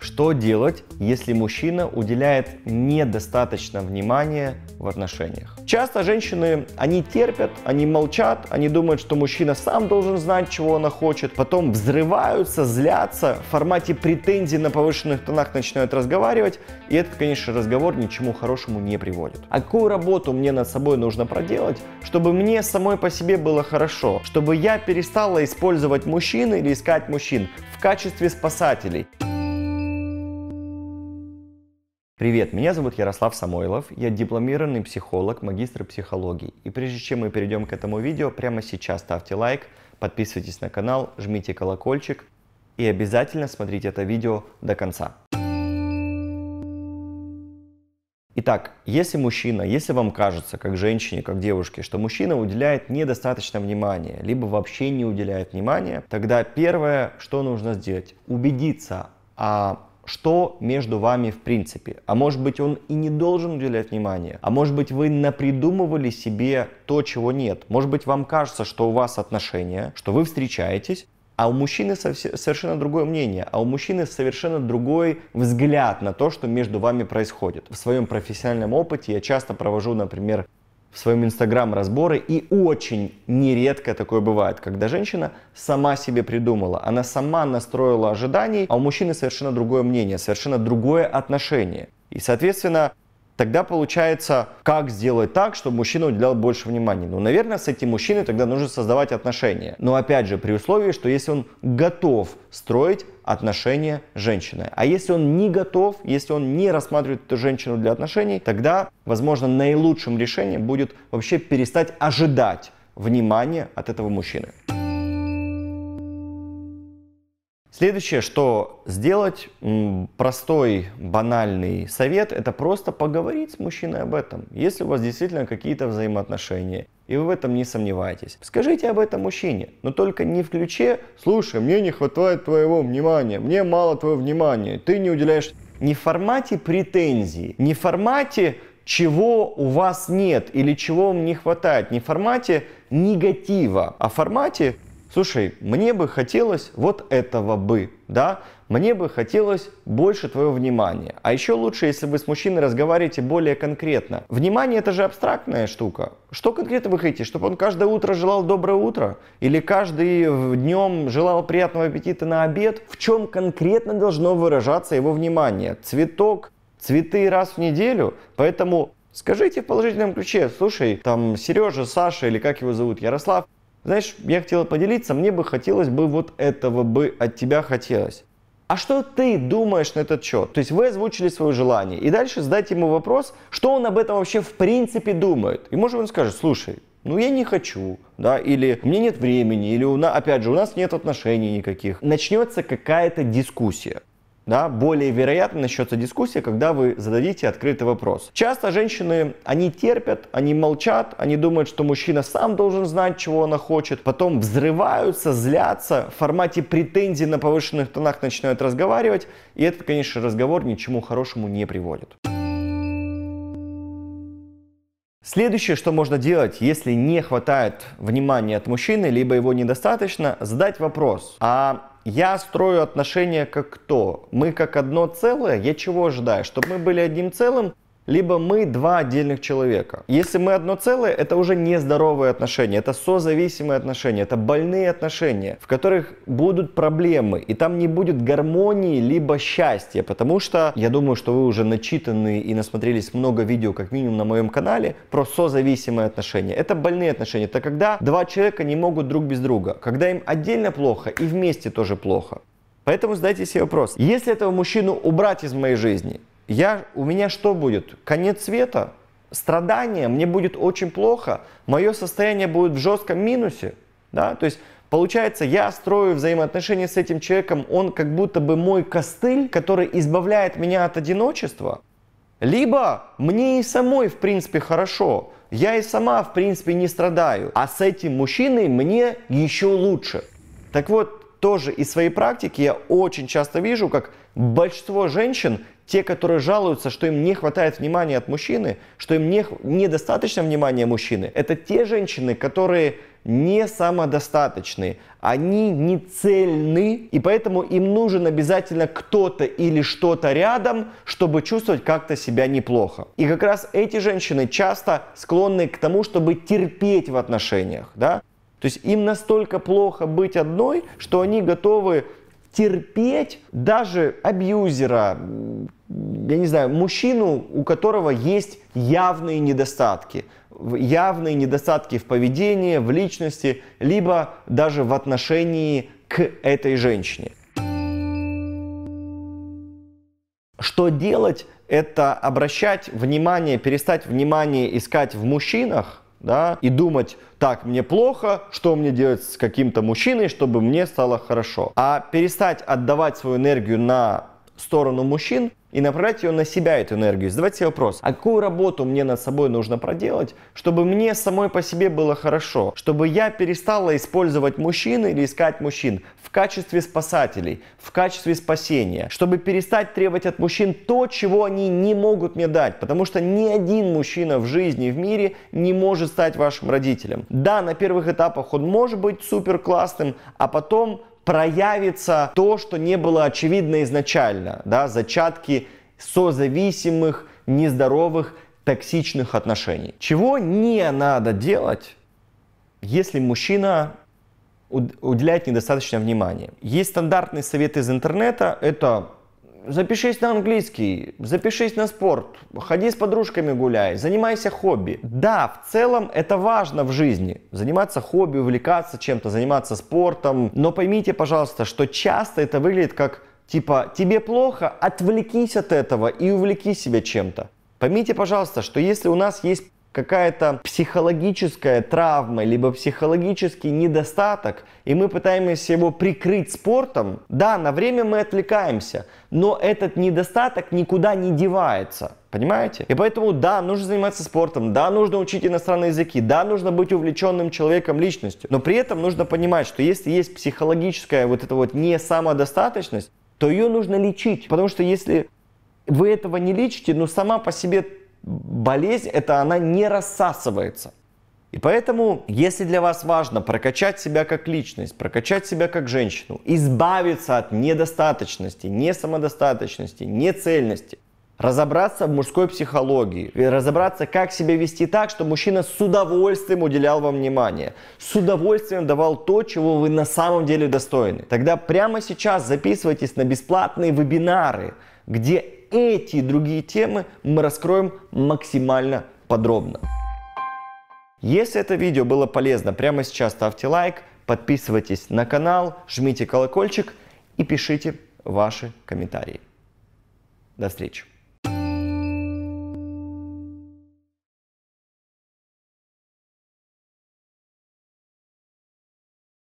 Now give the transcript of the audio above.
Что делать, если мужчина уделяет недостаточно внимания в отношениях? Часто женщины, они терпят, они молчат, они думают, что мужчина сам должен знать, чего она хочет, потом взрываются, злятся, в формате претензий на повышенных тонах начинают разговаривать, и этот, конечно, разговор ничему хорошему не приводит. А какую работу мне над собой нужно проделать, чтобы мне самой по себе было хорошо, чтобы я перестала использовать мужчин или искать мужчин в качестве спасателей? Привет, меня зовут Ярослав Самойлов, я дипломированный психолог, магистр психологии. И прежде чем мы перейдем к этому видео, прямо сейчас ставьте лайк, подписывайтесь на канал, жмите колокольчик и обязательно смотрите это видео до конца. Итак, если мужчина, если вам кажется, как женщине, как девушке, что мужчина уделяет недостаточно внимания, либо вообще не уделяет внимания, тогда первое, что нужно сделать, убедиться, а что между вами в принципе. А может быть, он и не должен уделять внимание. А может быть, вы напридумывали себе то, чего нет. Может быть, вам кажется, что у вас отношения, что вы встречаетесь, а у мужчины совершенно другое мнение, а у мужчины совершенно другой взгляд на то, что между вами происходит. В своем профессиональном опыте я часто провожу, например, в своем инстаграм разборы, и очень нередко такое бывает, когда женщина сама себе придумала, она сама настроила ожиданий, а у мужчины совершенно другое мнение, совершенно другое отношение. И, соответственно, Тогда получается, как сделать так, чтобы мужчина уделял больше внимания? Ну, наверное, с этим мужчиной тогда нужно создавать отношения. Но опять же, при условии, что если он готов строить отношения с женщиной, А если он не готов, если он не рассматривает эту женщину для отношений, тогда, возможно, наилучшим решением будет вообще перестать ожидать внимания от этого мужчины. Следующее, что сделать, простой, банальный совет, это просто поговорить с мужчиной об этом. Если у вас действительно какие-то взаимоотношения, и вы в этом не сомневаетесь, скажите об этом мужчине, но только не в ключе «слушай, мне не хватает твоего внимания, мне мало твоего внимания, ты не уделяешь...» Не в формате претензий, не в формате чего у вас нет или чего вам не хватает, не в формате негатива, а в формате слушай, мне бы хотелось вот этого бы, да, мне бы хотелось больше твоего внимания. А еще лучше, если вы с мужчиной разговариваете более конкретно. Внимание это же абстрактная штука. Что конкретно вы хотите? Чтобы он каждое утро желал доброе утро? Или каждый днем желал приятного аппетита на обед? В чем конкретно должно выражаться его внимание? Цветок, цветы раз в неделю? Поэтому Скажите в положительном ключе, слушай, там Сережа, Саша или как его зовут, Ярослав, знаешь, я хотела поделиться, мне бы хотелось бы вот этого бы от тебя хотелось. А что ты думаешь на этот счет? То есть вы озвучили свое желание. И дальше задать ему вопрос, что он об этом вообще в принципе думает. И может он скажет, слушай, ну я не хочу, да, или мне нет времени, или у нас, опять же, у нас нет отношений никаких. Начнется какая-то дискуссия да, более вероятно начнется дискуссия, когда вы зададите открытый вопрос. Часто женщины, они терпят, они молчат, они думают, что мужчина сам должен знать, чего она хочет, потом взрываются, злятся, в формате претензий на повышенных тонах начинают разговаривать, и этот, конечно, разговор ничему хорошему не приводит. Следующее, что можно делать, если не хватает внимания от мужчины, либо его недостаточно, задать вопрос, а я строю отношения как кто? Мы как одно целое? Я чего ожидаю? Чтобы мы были одним целым? либо мы два отдельных человека. Если мы одно целое, это уже нездоровые отношения, это созависимые отношения, это больные отношения, в которых будут проблемы, и там не будет гармонии, либо счастья, потому что я думаю, что вы уже начитаны и насмотрелись много видео, как минимум на моем канале, про созависимые отношения. Это больные отношения, это когда два человека не могут друг без друга, когда им отдельно плохо и вместе тоже плохо. Поэтому задайте себе вопрос, если этого мужчину убрать из моей жизни, я, у меня что будет? Конец света, страдания, мне будет очень плохо, мое состояние будет в жестком минусе. Да? То есть Получается, я строю взаимоотношения с этим человеком, он как будто бы мой костыль, который избавляет меня от одиночества. Либо мне и самой, в принципе, хорошо. Я и сама, в принципе, не страдаю. А с этим мужчиной мне еще лучше. Так вот, тоже из своей практики я очень часто вижу, как большинство женщин те, которые жалуются, что им не хватает внимания от мужчины, что им не, недостаточно внимания мужчины, это те женщины, которые не самодостаточные, они не цельны, и поэтому им нужен обязательно кто-то или что-то рядом, чтобы чувствовать как-то себя неплохо. И как раз эти женщины часто склонны к тому, чтобы терпеть в отношениях, да? То есть им настолько плохо быть одной, что они готовы терпеть даже абьюзера, я не знаю, мужчину, у которого есть явные недостатки. Явные недостатки в поведении, в личности, либо даже в отношении к этой женщине. Что делать? Это обращать внимание, перестать внимание искать в мужчинах – да, и думать, так, мне плохо, что мне делать с каким-то мужчиной, чтобы мне стало хорошо. А перестать отдавать свою энергию на сторону мужчин и направлять ее на себя, эту энергию. Задавать себе вопрос, а какую работу мне над собой нужно проделать, чтобы мне самой по себе было хорошо, чтобы я перестала использовать мужчин или искать мужчин в качестве спасателей, в качестве спасения, чтобы перестать требовать от мужчин то, чего они не могут мне дать, потому что ни один мужчина в жизни, в мире не может стать вашим родителем. Да, на первых этапах он может быть супер классным, а потом проявится то, что не было очевидно изначально, да, зачатки созависимых, нездоровых, токсичных отношений. Чего не надо делать, если мужчина уделяет недостаточно внимания. Есть стандартные советы из интернета, это запишись на английский, запишись на спорт, ходи с подружками гуляй, занимайся хобби. Да, в целом это важно в жизни, заниматься хобби, увлекаться чем-то, заниматься спортом, но поймите, пожалуйста, что часто это выглядит как Типа, тебе плохо, отвлекись от этого и увлеки себя чем-то. Поймите, пожалуйста, что если у нас есть какая-то психологическая травма, либо психологический недостаток, и мы пытаемся его прикрыть спортом, да, на время мы отвлекаемся, но этот недостаток никуда не девается. Понимаете? И поэтому, да, нужно заниматься спортом, да, нужно учить иностранные языки, да, нужно быть увлеченным человеком, личностью. Но при этом нужно понимать, что если есть психологическая вот эта вот не самодостаточность, то ее нужно лечить. Потому что если вы этого не лечите, ну сама по себе болезнь, это она не рассасывается. И поэтому, если для вас важно прокачать себя как личность, прокачать себя как женщину, избавиться от недостаточности, не самодостаточности, не цельности, разобраться в мужской психологии, разобраться, как себя вести так, чтобы мужчина с удовольствием уделял вам внимание, с удовольствием давал то, чего вы на самом деле достойны. Тогда прямо сейчас записывайтесь на бесплатные вебинары, где эти и другие темы мы раскроем максимально подробно. Если это видео было полезно, прямо сейчас ставьте лайк, подписывайтесь на канал, жмите колокольчик и пишите ваши комментарии. До встречи!